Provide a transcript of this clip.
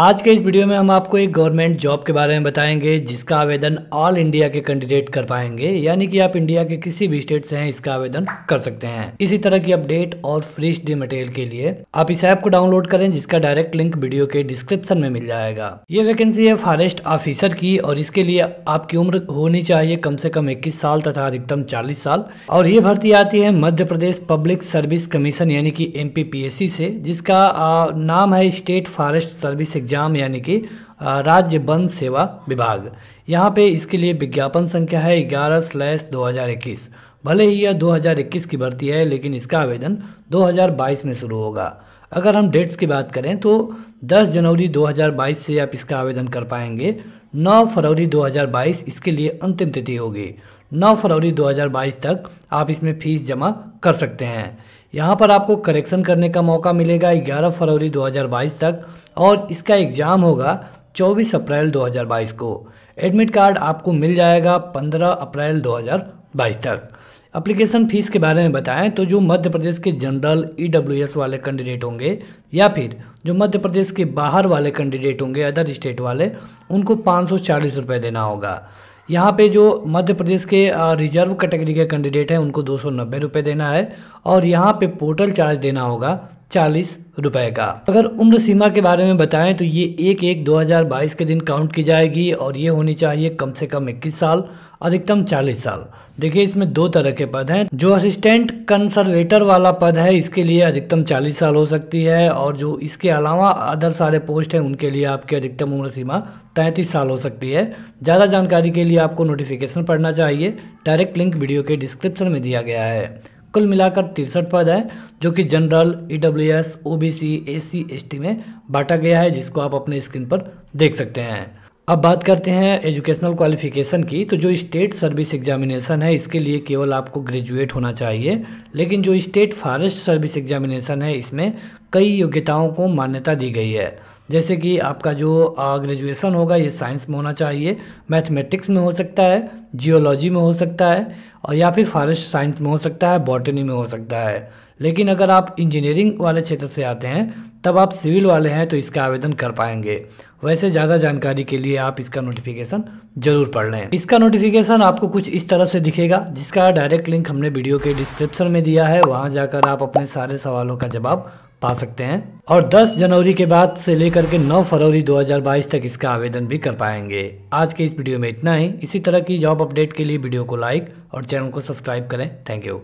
आज के इस वीडियो में हम आपको एक गवर्नमेंट जॉब के बारे में बताएंगे जिसका आवेदन ऑल इंडिया के कैंडिडेट कर पाएंगे यानी कि आप इंडिया के किसी भी स्टेट से हैं इसका आवेदन कर सकते हैं इसी तरह की अपडेट और फ्री स्टडी मटेरियल के लिए आप इस ऐप को डाउनलोड करें जिसका डायरेक्ट लिंक वीडियो के डिस्क्रिप्शन में मिल जाएगा ये वैकेंसी है फॉरेस्ट ऑफिसर की और इसके लिए आपकी उम्र होनी चाहिए कम से कम इक्कीस साल तथा अधिकतम चालीस साल और ये भर्ती आती है Madhya Pradesh public service commission यानी की एम से जिसका नाम है स्टेट फॉरेस्ट सर्विस एग्जाम यानी कि राज्य वन सेवा विभाग यहाँ पे इसके लिए विज्ञापन संख्या है ग्यारह स्लैश दो हज़ार इक्कीस भले ही यह 2021 की भर्ती है लेकिन इसका आवेदन 2022 में शुरू होगा अगर हम डेट्स की बात करें तो 10 जनवरी 2022 से आप इसका आवेदन कर पाएंगे 9 फरवरी 2022 इसके लिए अंतिम तिथि होगी 9 फरवरी 2022 तक आप इसमें फ़ीस जमा कर सकते हैं यहाँ पर आपको करेक्शन करने का मौका मिलेगा 11 फरवरी 2022 तक और इसका एग्ज़ाम होगा 24 अप्रैल 2022 को एडमिट कार्ड आपको मिल जाएगा 15 अप्रैल 2022 तक अप्लीकेशन फ़ीस के बारे में बताएं तो जो मध्य प्रदेश के जनरल ई e वाले कैंडिडेट होंगे या फिर जो मध्य प्रदेश के बाहर वाले कैंडिडेट होंगे अदर स्टेट वाले उनको पाँच सौ देना होगा यहाँ पे जो मध्य प्रदेश के रिजर्व कैटेगरी के कैंडिडेट हैं उनको दो सौ देना है और यहाँ पे पोर्टल चार्ज देना होगा चालीस रुपये का अगर उम्र सीमा के बारे में बताएं तो ये एक एक 2022 के दिन काउंट की जाएगी और ये होनी चाहिए कम से कम 21 साल अधिकतम 40 साल देखिए इसमें दो तरह के पद हैं जो असिस्टेंट कंसर्वेटर वाला पद है इसके लिए अधिकतम 40 साल हो सकती है और जो इसके अलावा अदर सारे पोस्ट हैं उनके लिए आपकी अधिकतम उम्र सीमा तैंतीस साल हो सकती है ज़्यादा जानकारी के लिए आपको नोटिफिकेशन पढ़ना चाहिए डायरेक्ट लिंक वीडियो के डिस्क्रिप्शन में दिया गया है कुल मिलाकर तिरसठ पद है जो कि general E W S O B C S C S T में बांटा गया है जिसको आप अपने स्क्रीन पर देख सकते हैं अब बात करते हैं एजुकेशनल क्वालिफिकेशन की तो जो स्टेट सर्विस एग्जामिनेशन है इसके लिए केवल आपको ग्रेजुएट होना चाहिए लेकिन जो स्टेट फॉरेस्ट सर्विस एग्जामिनेशन है इसमें कई योग्यताओं को मान्यता दी गई है जैसे कि आपका जो ग्रेजुएशन होगा ये साइंस में होना चाहिए मैथमेटिक्स में हो सकता है जियोलॉजी में हो सकता है और या फिर फॉरेस्ट साइंस में हो सकता है बॉटनी में हो सकता है लेकिन अगर आप इंजीनियरिंग वाले क्षेत्र से आते हैं तब आप सिविल वाले हैं तो इसका आवेदन कर पाएंगे वैसे ज़्यादा जानकारी के लिए आप इसका नोटिफिकेशन जरूर पढ़ लें इसका नोटिफिकेशन आपको कुछ इस तरह से दिखेगा जिसका डायरेक्ट लिंक हमने वीडियो के डिस्क्रिप्शन में दिया है वहाँ जाकर आप अपने सारे सवालों का जवाब पा सकते हैं और 10 जनवरी के बाद से लेकर के 9 फरवरी 2022 तक इसका आवेदन भी कर पाएंगे आज के इस वीडियो में इतना ही इसी तरह की जॉब अपडेट के लिए वीडियो को लाइक और चैनल को सब्सक्राइब करें थैंक यू